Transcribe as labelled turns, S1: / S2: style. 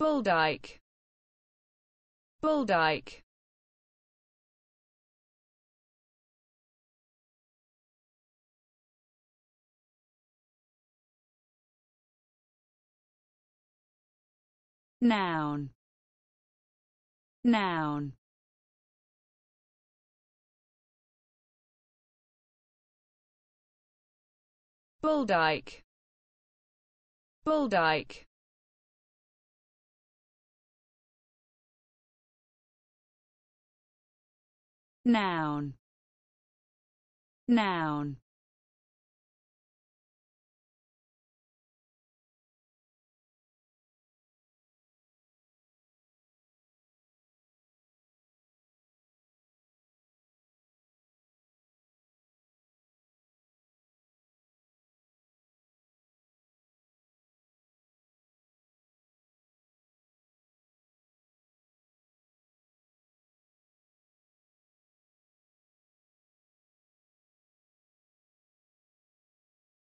S1: Bulldike Bulldike Noun Noun Bulldike Bulldike noun noun